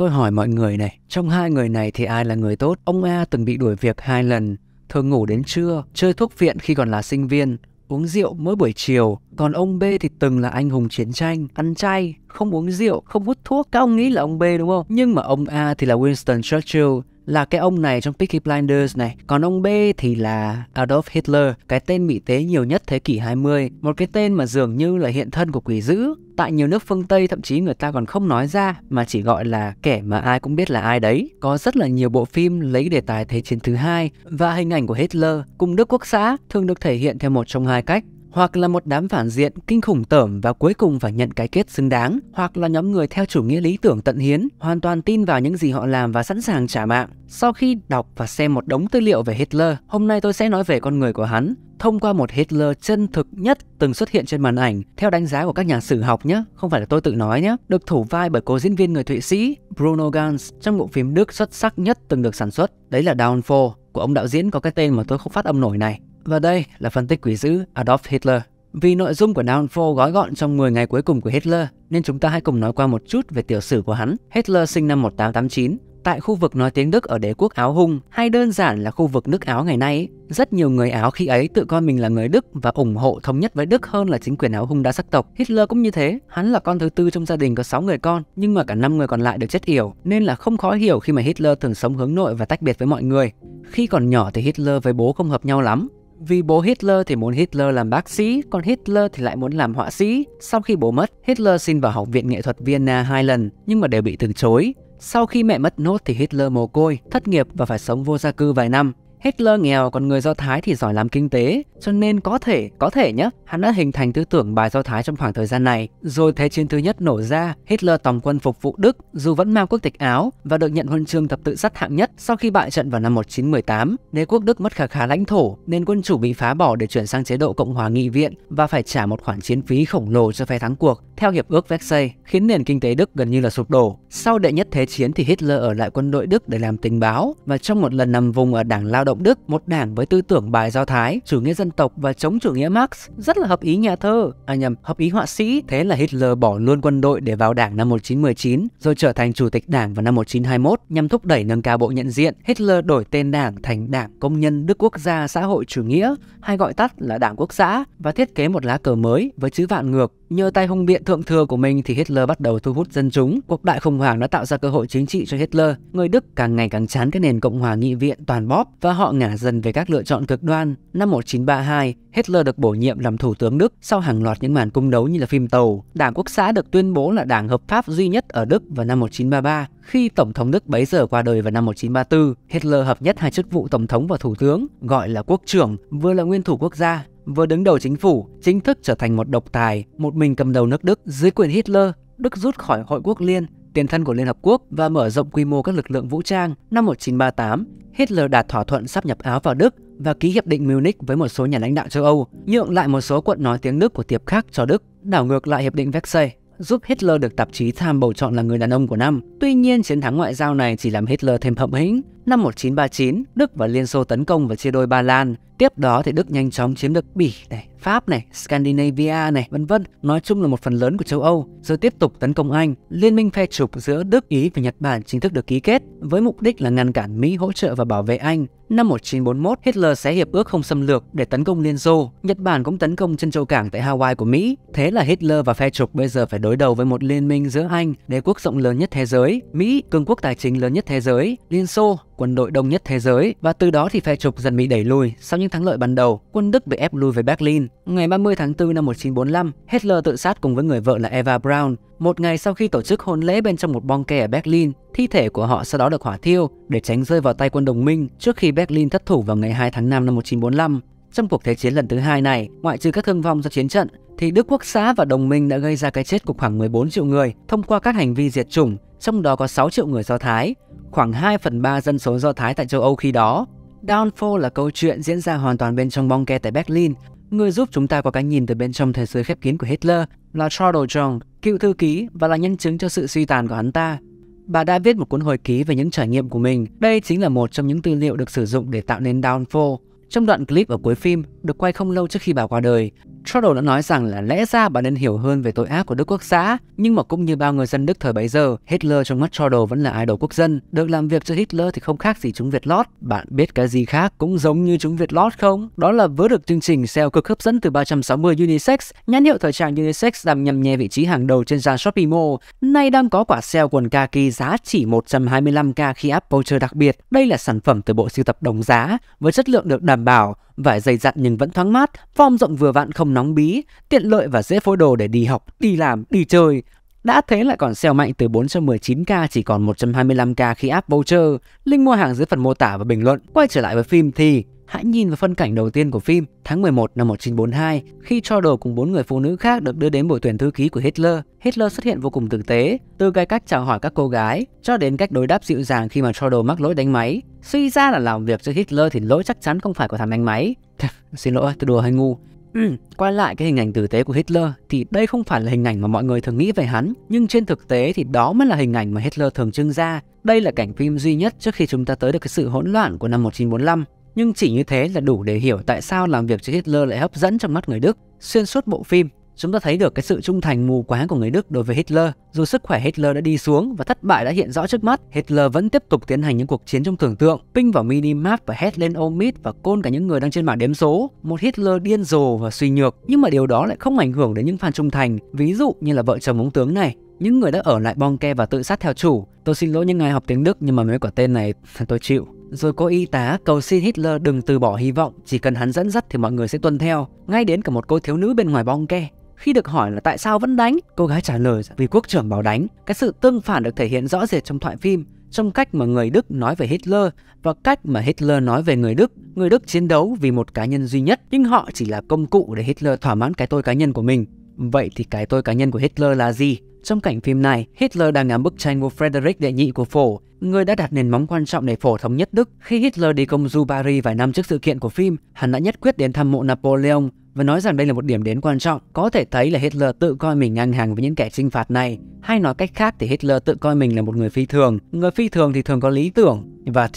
Tôi hỏi mọi người này, trong hai người này thì ai là người tốt? Ông A từng bị đuổi việc hai lần, thường ngủ đến trưa, chơi thuốc viện khi còn là sinh viên, uống rượu mỗi buổi chiều. Còn ông B thì từng là anh hùng chiến tranh, ăn chay, không uống rượu, không hút thuốc. Các ông nghĩ là ông B đúng không? Nhưng mà ông A thì là Winston Churchill, là cái ông này trong Peaky Blinders này. Còn ông B thì là Adolf Hitler, cái tên mỹ tế nhiều nhất thế kỷ 20, một cái tên mà dường như là hiện thân của quỷ dữ. Tại nhiều nước phương Tây thậm chí người ta còn không nói ra mà chỉ gọi là kẻ mà ai cũng biết là ai đấy. Có rất là nhiều bộ phim lấy đề tài Thế chiến thứ hai và hình ảnh của Hitler cùng Đức Quốc xã thường được thể hiện theo một trong hai cách hoặc là một đám phản diện kinh khủng tởm và cuối cùng phải nhận cái kết xứng đáng, hoặc là nhóm người theo chủ nghĩa lý tưởng tận hiến, hoàn toàn tin vào những gì họ làm và sẵn sàng trả mạng. Sau khi đọc và xem một đống tư liệu về Hitler, hôm nay tôi sẽ nói về con người của hắn thông qua một Hitler chân thực nhất từng xuất hiện trên màn ảnh, theo đánh giá của các nhà sử học nhé, không phải là tôi tự nói nhé, được thủ vai bởi cô diễn viên người Thụy Sĩ Bruno Ganz trong bộ phim Đức xuất sắc nhất từng được sản xuất, đấy là Downfall của ông đạo diễn có cái tên mà tôi không phát âm nổi này. Và đây là phân tích quỷ dữ Adolf Hitler. Vì nội dung của Downfall gói gọn trong 10 ngày cuối cùng của Hitler, nên chúng ta hãy cùng nói qua một chút về tiểu sử của hắn. Hitler sinh năm 1889, tại khu vực nói tiếng Đức ở đế quốc Áo Hung hay đơn giản là khu vực nước Áo ngày nay, rất nhiều người Áo khi ấy tự coi mình là người Đức và ủng hộ thống nhất với Đức hơn là chính quyền Áo Hung đa sắc tộc. Hitler cũng như thế, hắn là con thứ tư trong gia đình có 6 người con, nhưng mà cả năm người còn lại đều chết yểu, nên là không khó hiểu khi mà Hitler thường sống hướng nội và tách biệt với mọi người. Khi còn nhỏ thì Hitler với bố không hợp nhau lắm, vì bố Hitler thì muốn Hitler làm bác sĩ, còn Hitler thì lại muốn làm họa sĩ. Sau khi bố mất, Hitler xin vào Học viện Nghệ thuật Vienna hai lần, nhưng mà đều bị từ chối. Sau khi mẹ mất nốt thì Hitler mồ côi, thất nghiệp và phải sống vô gia cư vài năm. Hitler nghèo còn người Do Thái thì giỏi làm kinh tế, cho nên có thể, có thể nhé, hắn đã hình thành tư tưởng bài Do Thái trong khoảng thời gian này. Rồi Thế chiến thứ nhất nổ ra, Hitler tòng quân phục vụ Đức dù vẫn mang quốc tịch Áo và được nhận huân chương thập tự sắt hạng nhất sau khi bại trận vào năm 1918. Đế quốc Đức mất khá khá lãnh thổ nên quân chủ bị phá bỏ để chuyển sang chế độ Cộng hòa nghị viện và phải trả một khoản chiến phí khổng lồ cho phe thắng cuộc theo hiệp ước Versailles, khiến nền kinh tế Đức gần như là sụp đổ. Sau đệ nhất thế chiến thì Hitler ở lại quân đội Đức để làm tình báo và trong một lần nằm vùng ở đảng Lao động động Đức, một đảng với tư tưởng bài do Thái, chủ nghĩa dân tộc và chống chủ nghĩa Marx, rất là hợp ý nhà thơ, à nhầm, hợp ý họa sĩ. Thế là Hitler bỏ luôn quân đội để vào đảng năm 1919, rồi trở thành chủ tịch đảng vào năm 1921 nhằm thúc đẩy nâng cao bộ nhận diện. Hitler đổi tên đảng thành Đảng Công nhân Đức Quốc gia Xã hội Chủ nghĩa, hay gọi tắt là Đảng Quốc xã, và thiết kế một lá cờ mới với chữ vạn ngược Nhờ tay hung biện thượng thừa của mình thì Hitler bắt đầu thu hút dân chúng. Cuộc đại khủng hoảng đã tạo ra cơ hội chính trị cho Hitler. Người Đức càng ngày càng chán cái nền Cộng hòa nghị viện toàn bóp và họ ngả dần về các lựa chọn cực đoan. Năm 1932, Hitler được bổ nhiệm làm thủ tướng Đức sau hàng loạt những màn cung đấu như là phim tàu. Đảng Quốc xã được tuyên bố là đảng hợp pháp duy nhất ở Đức vào năm 1933 khi Tổng thống Đức bấy giờ qua đời vào năm 1934. Hitler hợp nhất hai chức vụ Tổng thống và Thủ tướng, gọi là Quốc trưởng, vừa là nguyên thủ quốc gia, vừa đứng đầu chính phủ, chính thức trở thành một độc tài, một mình cầm đầu nước Đức. Dưới quyền Hitler, Đức rút khỏi Hội quốc Liên, tiền thân của Liên Hợp Quốc và mở rộng quy mô các lực lượng vũ trang. Năm 1938, Hitler đạt thỏa thuận sắp nhập Áo vào Đức và ký hiệp định Munich với một số nhà lãnh đạo châu Âu, nhượng lại một số quận nói tiếng Đức của tiệp khác cho Đức, đảo ngược lại hiệp định Versailles giúp Hitler được tạp chí tham bầu chọn là người đàn ông của năm. Tuy nhiên, chiến thắng ngoại giao này chỉ làm Hitler thêm hậm hĩnh Năm 1939, Đức và Liên Xô tấn công và chia đôi Ba Lan. Tiếp đó thì Đức nhanh chóng chiếm được Bỉ này, Pháp này, Scandinavia này, vân vân, nói chung là một phần lớn của châu Âu, rồi tiếp tục tấn công Anh. Liên minh phe trục giữa Đức, Ý và Nhật Bản chính thức được ký kết với mục đích là ngăn cản Mỹ hỗ trợ và bảo vệ Anh. Năm 1941, Hitler sẽ hiệp ước không xâm lược để tấn công Liên Xô. Nhật Bản cũng tấn công chân châu cảng tại Hawaii của Mỹ. Thế là Hitler và phe trục bây giờ phải đối đầu với một liên minh giữa Anh, đế quốc rộng lớn nhất thế giới, Mỹ, cường quốc tài chính lớn nhất thế giới, Liên Xô, quân đội đông nhất thế giới và từ đó thì phe trục dần bị đẩy lùi. Sau những thắng lợi ban đầu, quân Đức bị ép lui về Berlin. Ngày 30 tháng 4 năm 1945, Hitler tự sát cùng với người vợ là Eva Braun. Một ngày sau khi tổ chức hôn lễ bên trong một bong ke ở Berlin, thi thể của họ sau đó được hỏa thiêu để tránh rơi vào tay quân đồng minh trước khi Berlin thất thủ vào ngày 2 tháng 5 năm 1945. Trong cuộc thế chiến lần thứ hai này, ngoại trừ các thương vong do chiến trận, thì Đức Quốc xã và đồng minh đã gây ra cái chết của khoảng 14 triệu người thông qua các hành vi diệt chủng, trong đó có 6 triệu người Do Thái, khoảng 2 phần 3 dân số Do Thái tại châu Âu khi đó. Downfall là câu chuyện diễn ra hoàn toàn bên trong bong ke tại Berlin. Người giúp chúng ta có cái nhìn từ bên trong thế giới khép kín của Hitler là Charles Jong, cựu thư ký và là nhân chứng cho sự suy tàn của hắn ta. Bà đã viết một cuốn hồi ký về những trải nghiệm của mình. Đây chính là một trong những tư liệu được sử dụng để tạo nên Downfall. Trong đoạn clip ở cuối phim, được quay không lâu trước khi bà qua đời, Trudeau đã nói rằng là lẽ ra bạn nên hiểu hơn về tội ác của Đức Quốc xã, nhưng mà cũng như bao người dân Đức thời bấy giờ, Hitler trong mắt Trudeau vẫn là idol quốc dân. Được làm việc cho Hitler thì không khác gì chúng Việt lót. Bạn biết cái gì khác cũng giống như chúng Việt lót không? Đó là vớ được chương trình sale cực hấp dẫn từ 360 Unisex, nhãn hiệu thời trang Unisex làm nhầm nhè vị trí hàng đầu trên sàn Shopee Mall. Nay đang có quả sale quần kaki giá chỉ 125k khi app voucher đặc biệt. Đây là sản phẩm từ bộ sưu tập đồng giá với chất lượng được đảm bảo Vải dày dặn nhưng vẫn thoáng mát, form rộng vừa vặn không nóng bí, tiện lợi và dễ phối đồ để đi học, đi làm, đi chơi. Đã thế lại còn sale mạnh từ 419k chỉ còn 125k khi app voucher. Link mua hàng dưới phần mô tả và bình luận. Quay trở lại với phim thì Hãy nhìn vào phân cảnh đầu tiên của phim tháng 11 năm 1942 khi cho đồ cùng bốn người phụ nữ khác được đưa đến buổi tuyển thư ký của Hitler. Hitler xuất hiện vô cùng tử tế, từ cái cách chào hỏi các cô gái cho đến cách đối đáp dịu dàng khi mà cho đồ mắc lỗi đánh máy. Suy ra là làm việc cho Hitler thì lỗi chắc chắn không phải của thằng đánh máy. Xin lỗi, tôi đùa hay ngu. Ừ, quay lại cái hình ảnh tử tế của Hitler thì đây không phải là hình ảnh mà mọi người thường nghĩ về hắn nhưng trên thực tế thì đó mới là hình ảnh mà Hitler thường trưng ra đây là cảnh phim duy nhất trước khi chúng ta tới được cái sự hỗn loạn của năm 1945 nhưng chỉ như thế là đủ để hiểu tại sao làm việc cho Hitler lại hấp dẫn trong mắt người Đức. Xuyên suốt bộ phim, chúng ta thấy được cái sự trung thành mù quáng của người Đức đối với Hitler. Dù sức khỏe Hitler đã đi xuống và thất bại đã hiện rõ trước mắt, Hitler vẫn tiếp tục tiến hành những cuộc chiến trong tưởng tượng, pinh vào minimap và hét lên omit và côn cả những người đang trên bảng đếm số. Một Hitler điên rồ và suy nhược, nhưng mà điều đó lại không ảnh hưởng đến những fan trung thành, ví dụ như là vợ chồng ông tướng này những người đã ở lại bong ke và tự sát theo chủ. Tôi xin lỗi những ai học tiếng Đức nhưng mà mấy quả tên này tôi chịu. Rồi cô y tá cầu xin Hitler đừng từ bỏ hy vọng, chỉ cần hắn dẫn dắt thì mọi người sẽ tuân theo. Ngay đến cả một cô thiếu nữ bên ngoài bong ke. Khi được hỏi là tại sao vẫn đánh, cô gái trả lời vì quốc trưởng bảo đánh. Cái sự tương phản được thể hiện rõ rệt trong thoại phim, trong cách mà người Đức nói về Hitler và cách mà Hitler nói về người Đức. Người Đức chiến đấu vì một cá nhân duy nhất, nhưng họ chỉ là công cụ để Hitler thỏa mãn cái tôi cá nhân của mình. Vậy thì cái tôi cá nhân của Hitler là gì? Trong cảnh phim này, Hitler đang ngắm bức tranh của Frederick đệ nhị của Phổ, người đã đặt nền móng quan trọng để Phổ thống nhất Đức. Khi Hitler đi công du Paris vài năm trước sự kiện của phim, hắn đã nhất quyết đến thăm mộ Napoleon và nói rằng đây là một điểm đến quan trọng. Có thể thấy là Hitler tự coi mình ngang hàng với những kẻ trinh phạt này. Hay nói cách khác thì Hitler tự coi mình là một người phi thường. Người phi thường thì thường có lý tưởng và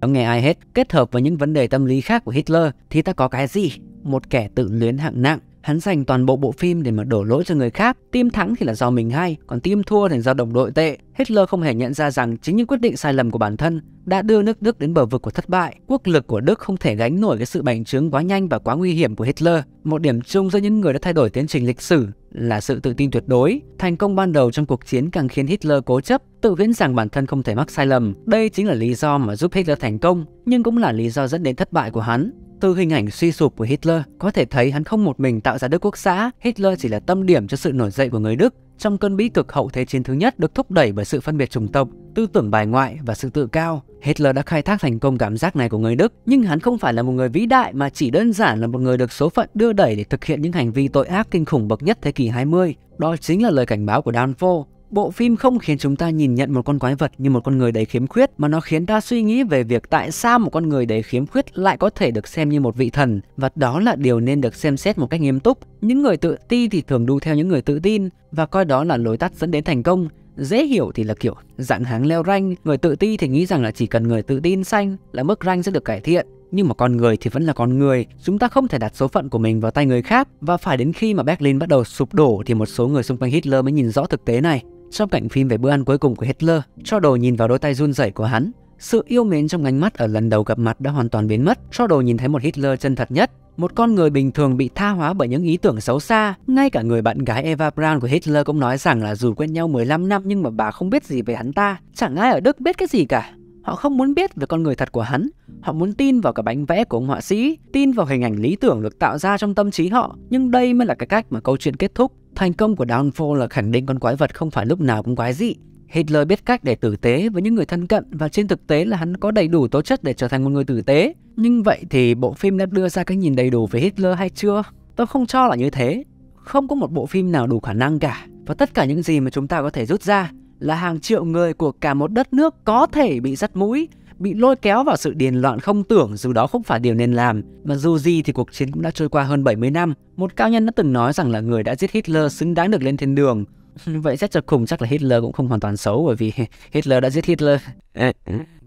không nghe ai hết. Kết hợp với những vấn đề tâm lý khác của Hitler thì ta có cái gì? Một kẻ tự luyến hạng nặng Hắn dành toàn bộ bộ phim để mà đổ lỗi cho người khác. Team thắng thì là do mình hay, còn team thua thì do đồng đội tệ. Hitler không hề nhận ra rằng chính những quyết định sai lầm của bản thân đã đưa nước Đức đến bờ vực của thất bại. Quốc lực của Đức không thể gánh nổi cái sự bành trướng quá nhanh và quá nguy hiểm của Hitler. Một điểm chung giữa những người đã thay đổi tiến trình lịch sử là sự tự tin tuyệt đối. Thành công ban đầu trong cuộc chiến càng khiến Hitler cố chấp, tự viễn rằng bản thân không thể mắc sai lầm. Đây chính là lý do mà giúp Hitler thành công, nhưng cũng là lý do dẫn đến thất bại của hắn. Từ hình ảnh suy sụp của Hitler, có thể thấy hắn không một mình tạo ra Đức Quốc xã, Hitler chỉ là tâm điểm cho sự nổi dậy của người Đức trong cơn bí cực hậu Thế chiến thứ nhất được thúc đẩy bởi sự phân biệt chủng tộc, tư tưởng bài ngoại và sự tự cao. Hitler đã khai thác thành công cảm giác này của người Đức, nhưng hắn không phải là một người vĩ đại mà chỉ đơn giản là một người được số phận đưa đẩy để thực hiện những hành vi tội ác kinh khủng bậc nhất thế kỷ 20. Đó chính là lời cảnh báo của Danfo. Bộ phim không khiến chúng ta nhìn nhận một con quái vật như một con người đầy khiếm khuyết mà nó khiến ta suy nghĩ về việc tại sao một con người đầy khiếm khuyết lại có thể được xem như một vị thần và đó là điều nên được xem xét một cách nghiêm túc. Những người tự ti thì thường đu theo những người tự tin và coi đó là lối tắt dẫn đến thành công. Dễ hiểu thì là kiểu dạng háng leo ranh. người tự ti thì nghĩ rằng là chỉ cần người tự tin xanh là mức ranh sẽ được cải thiện. Nhưng mà con người thì vẫn là con người, chúng ta không thể đặt số phận của mình vào tay người khác và phải đến khi mà Berlin bắt đầu sụp đổ thì một số người xung quanh Hitler mới nhìn rõ thực tế này. Trong cảnh phim về bữa ăn cuối cùng của Hitler, Cho nhìn vào đôi tay run rẩy của hắn. Sự yêu mến trong ánh mắt ở lần đầu gặp mặt đã hoàn toàn biến mất. Cho nhìn thấy một Hitler chân thật nhất, một con người bình thường bị tha hóa bởi những ý tưởng xấu xa. Ngay cả người bạn gái Eva Braun của Hitler cũng nói rằng là dù quen nhau 15 năm nhưng mà bà không biết gì về hắn ta. Chẳng ai ở Đức biết cái gì cả. Họ không muốn biết về con người thật của hắn, họ muốn tin vào cái bánh vẽ của ông họa sĩ, tin vào hình ảnh lý tưởng được tạo ra trong tâm trí họ. Nhưng đây mới là cái cách mà câu chuyện kết thúc. Thành công của Downfall là khẳng định con quái vật không phải lúc nào cũng quái dị. Hitler biết cách để tử tế với những người thân cận và trên thực tế là hắn có đầy đủ tố chất để trở thành một người tử tế. Nhưng vậy thì bộ phim đã đưa ra cái nhìn đầy đủ về Hitler hay chưa? Tôi không cho là như thế. Không có một bộ phim nào đủ khả năng cả. Và tất cả những gì mà chúng ta có thể rút ra là hàng triệu người của cả một đất nước có thể bị dắt mũi, bị lôi kéo vào sự điền loạn không tưởng dù đó không phải điều nên làm. Mà dù gì thì cuộc chiến cũng đã trôi qua hơn 70 năm. Một cao nhân đã từng nói rằng là người đã giết Hitler xứng đáng được lên thiên đường. Vậy xét cho cùng chắc là Hitler cũng không hoàn toàn xấu bởi vì Hitler đã giết Hitler.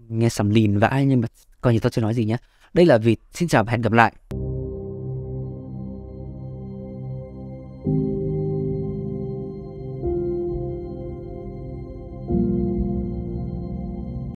Nghe sầm lìn vãi nhưng mà coi như tôi chưa nói gì nhé. Đây là Vịt, xin chào và hẹn gặp lại.